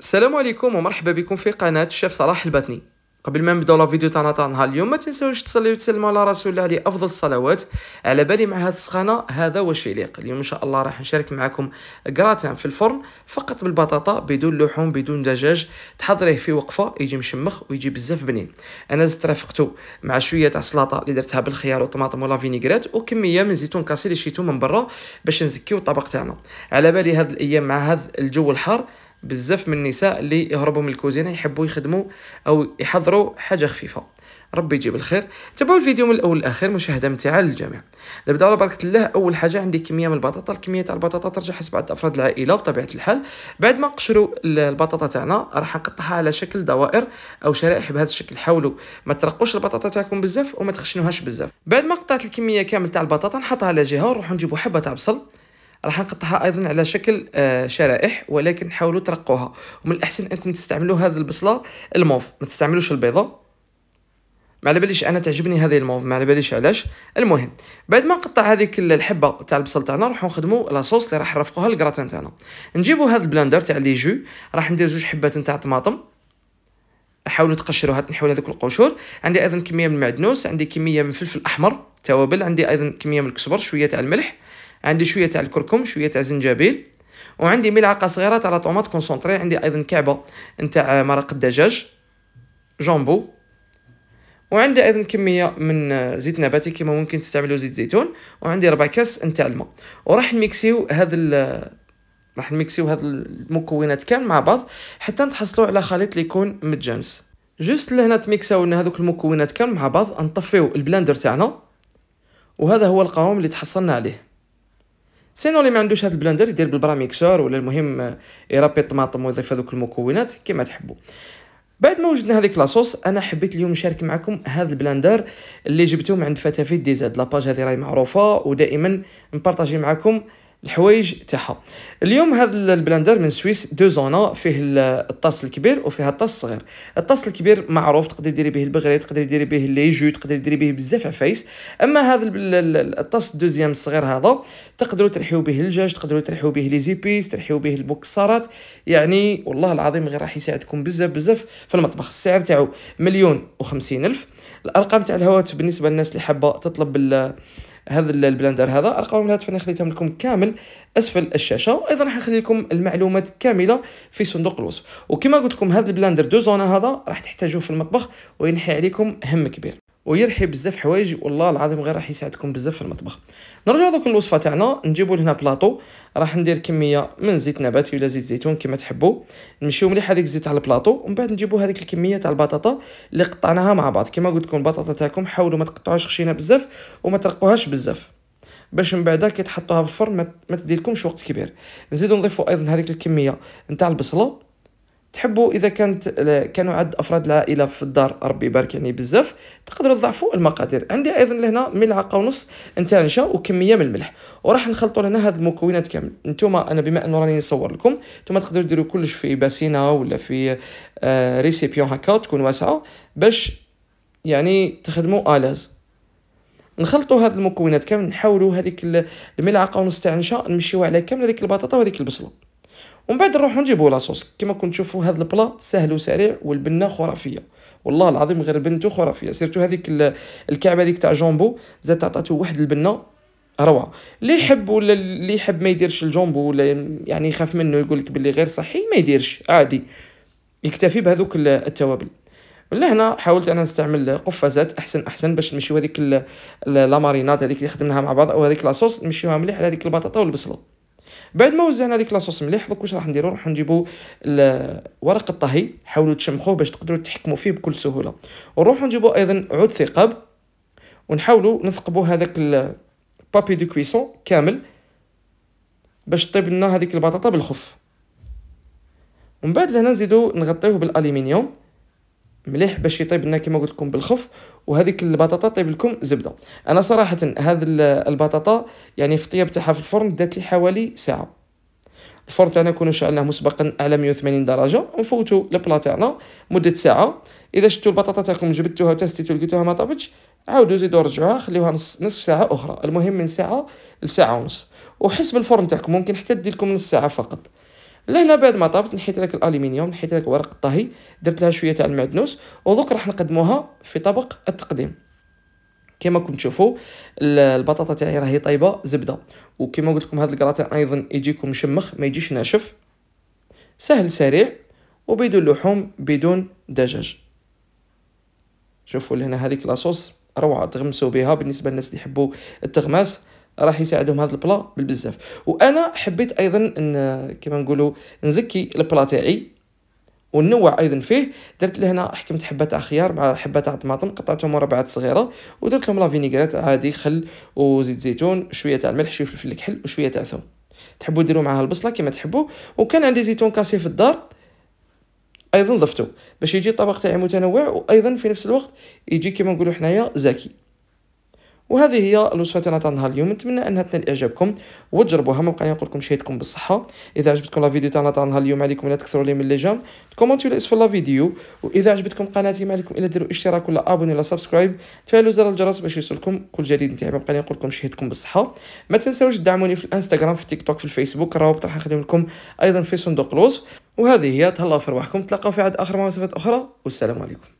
السلام عليكم ومرحبا بكم في قناة الشيف صلاح البطني قبل ما نبداو لا فيديو تاعنا تاع نهار اليوم ما تنساوش تصليو وتسلموا على رسول الله عليه افضل الصلوات على بالي مع هاد السخانه هذا واش يليق اليوم ان شاء الله راح نشارك معكم غراتان في الفرن فقط بالبطاطا بدون لحوم بدون دجاج تحضريه في وقفه يجي مشمخ ويجي بزاف بنين انا زدت رافقته مع شويه تاع السلطه اللي درتها بالخيار والطماطم ولا فينيغريت وكميه من زيتون كاسي اللي شيتو من برا باش نزكيو الطبق تاعنا على بالي هاد الايام مع هاد الجو الحار بزاف من النساء اللي يهربوا من الكوزينه يحبوا يخدموا او يحضروا حاجه خفيفه ربي يجيب الخير تابعوا الفيديو من الاول لاخر مشاهده ممتعه للجميع نبدا على بركه الله اول حاجه عندي كميه من البطاطا الكميه تاع البطاطا ترجع حسب عدد افراد العائله بطبيعه الحال بعد ما قشروا البطاطا تاعنا راح نقطعها على شكل دوائر او شرائح بهذا الشكل حاولوا ما ترقوش البطاطا تاعكم بزاف وما تخشنوهاش بزاف بعد ما قطعت الكميه كامل تاع البطاطا نحطها على جهه ونروحوا نجيبوا حبه تاع بصل راح نقطعها ايضا على شكل آه، شرائح ولكن حاولوا ترقوها ومن الاحسن انكم تستعملوا هذه البصله الموف ما تستعملوش البيضه ما على باليش انا تعجبني هذه الموف ما على باليش علاش المهم بعد ما نقطع هذيك الحبه تاع البصل تاعنا راح نخدموا لاصوص اللي راح نرافقوها الكراتان تاعنا نجيبوا هذا البلاندر تاع لي جو راح ندير جوج حبات تاع طماطم حاولوا تقشروها تنحوا هذوك القشور عندي ايضا كميه من المعدنوس عندي كميه من الفلفل الاحمر توابل عندي ايضا كميه من الكسبر شويه تاع الملح عندي شويه تاع الكركم شويه تاع الزنجبيل وعندي ملعقه صغيره تاع طوماط كونسونطري عندي ايضا كعبه نتاع مرق الدجاج جامبو وعندي ايضا كميه من زيت نباتي كما ممكن تستعملوا زيت زيتون وعندي ربع كاس نتاع الماء وراح نميكسيو هذا راح نميكسيو هاد المكونات كامل مع بعض حتى نتحصلوا على خليط اللي يكون متجانس جوست لهنا تميكساو لنا هذوك المكونات كامل مع بعض نطفيو البلاندر تاعنا وهذا هو القوام اللي تحصلنا عليه سينو اللي ما عندوش هذا البلندر يدير بالبراميكسور ولا المهم يربي الطماطم ويضيف هذوك المكونات كما تحبوا بعد ما وجدنا هذيك لاصوص انا حبيت اليوم نشارك معكم هذا البلاندر اللي جبته من عند فتافيت ديزاد لاباج هذه راهي معروفه ودائما نبارطاجي معكم الحوايج تاعها اليوم هذا البلندر من سويس دو زونا فيه الطاس الكبير وفيها الطاس الصغير الطاس الكبير معروف تقدري ديري به البغري تقدري ديري به لي جو تقدري ديري به بزاف عفايس اما هذا الطاس الدوزيام الصغير هذا تقدروا ترحيو به الجاج تقدروا ترحيو به لي زيبيس ترحيو به البوكسارات يعني والله العظيم غير راح يساعدكم بزاف بزاف في المطبخ السعر تاعو مليون و الف الارقام تاع الهواتف بالنسبه للناس اللي حابه تطلب هذا البلندر هذا ارقام الهاتف انا خليتهم لكم كامل اسفل الشاشه وايضا راح نخلي لكم المعلومات كامله في صندوق الوصف وكما قلت لكم هذا البلندر دو زونا هذا راح تحتاجوه في المطبخ وينحي عليكم هم كبير ويرحي بزاف حوايج والله العظيم غير راح يساعدكم بزاف في المطبخ نرجع دوك الوصفه تاعنا نجيبوا لهنا بلاطو راح ندير كميه من زيت نباتي ولا زيت زيتون كما تحبوا نمشيو مليح هذيك الزيت على البلاطو ومن بعد نجيبوا هذيك الكميه تاع البطاطا اللي قطعناها مع بعض كما قلت لكم البطاطا تاعكم حاولوا ما تقطعوهاش خشينه بزاف وما ترقوهاش بزاف باش من بعد كي تحطوها في الفرن ما تديلكمش وقت كبير نزيدو نضيفوا ايضا هذيك الكميه نتاع البصله تحبوا اذا كانت كانوا عد افراد العائله في الدار ربي يبارك يعني بزاف تقدروا تضعفوا المقادير عندي ايضا لهنا ملعقه ونص نتاع نشا وكميه من الملح وراح نخلطوا لنا هاد المكونات كامل نتوما انا بما انه راني نصور لكم نتوما تقدروا ديروا كلش في باسينه ولا في آه، ريسيبيون هكا تكون واسعه باش يعني تخدموا الاز نخلطوا هاد المكونات كامل نحاولوا هذيك الملعقه ونص تاع نشا نمشيوها على كامل هذيك البطاطا وهذيك البصله ومن بعد نروحو نجيبو لاصوص كيما كنت تشوفوا هذا البلا سهل وسريع والبنه خرافيه والله العظيم غير بنته خرافيه سيرتو هذيك الكعبه هذيك تاع جومبو زاد عطاتو واحد البنه روعه اللي يحب ولا اللي يحب ما يديرش الجومبو ولا يعني يخاف منه يقول لك باللي غير صحي ما يديرش عادي يكتفي بهذوك التوابل ولا هنا حاولت انا نستعمل قفازات احسن احسن باش نمشيو هذيك لا مارينات هذيك اللي خدمناها مع بعض او هذيك لاصوص نمشيوها مليح على هذيك البطاطا والبصله بعد ما وزعنا هذيك لاصوص مليح دوك واش راح نديرو نروحو نجيبو ورق الطهي حاولوا تشمخوه باش تقدروا تحكموا فيه بكل سهوله ونروحو نجيبو ايضا عود ثقب ونحاولوا نثقبوا هذاك البابي دو كويسون كامل باش طيب لنا هذيك البطاطا بالخف ومن بعد لهنا نزيدو نغطيوه بالالومنيوم مليح باش يطيب لنا كما قلت لكم بالخف وهذيك البطاطا طيب لكم زبده انا صراحه هذه البطاطا يعني في الطياب تاعها في الفرن دات لي حوالي ساعه الفرن تاعنا كنا شعلناه مسبقا على 180 درجه ونفوتوا البلا تاعنا مده ساعه اذا شفتوا البطاطا تاعكم جبدتوها وتستيتوا لقيتوها ما طابتش عاودوا زيدوا رجعوها خليوها نص نصف ساعه اخرى المهم من ساعه لساعه ونص وحسب الفرن تاعكم ممكن حتى دير لكم نص ساعه فقط لهنا بعد ما طابت نحيت لك الالومنيوم نحيت لك ورق الطهي درت لها شويه تاع المعدنوس ودوك راح نقدموها في طبق التقديم كما راكم تشوفوا البطاطا تاعي راهي طايبه زبده وكما قلت لكم هذا الكراتان ايضا يجيكم مشمخ ما يجيش ناشف سهل سريع وبدون لحوم بدون دجاج شوفوا لهنا هذيك لاصوص روعه تغمسوا بها بالنسبه للناس اللي يحبوا التغماس راح يساعدهم هذا البلا بالبزاف وانا حبيت ايضا ان كما نقولوا نزكي البلا تاعي ونوع ايضا فيه درت لهنا حكمت حبه تاع خيار مع حبه تاع طماطم قطعتهم مربعات صغيره ودرت لهم لا فينيغريت عادي خل وزيت زيتون شويه تاع الملح شويه فلفل كحل وشويه تاع ثوم تحبوا ديروا معها البصله كما تحبوا وكان عندي زيتون كاسي في الدار ايضا ضفته باش يجي الطبق تاعي متنوع وايضا في نفس الوقت يجي كما نقولوا حنايا زاكي وهذه هي نسختنا تاع نهار اليوم نتمنى انها تنال اعجابكم وتجربوها ما بقى نقول لكم شهيتكم بالصحه اذا عجبتكم الفيديو تاعنا تاع نهار اليوم عليكم لا تكثروا لي من لي جام كومونتوا لي اسفل لا فيديو واذا عجبتكم قناتي ما عليكم الا ديروا اشتراك ولا ابوني ولا سبسكرايب تفعلوا زر الجرس باش يوصلكم كل جديد نتاعي ما بقى نقول لكم شهيتكم بالصحه ما تنساوش تدعموني في الانستغرام في التيك توك في الفيسبوك الروابط راح نخليهم لكم ايضا في صندوق الوصف وهذه هي تهلاو في رواحكم تلقاو في عد اخر مواصفات اخرى والسلام عليكم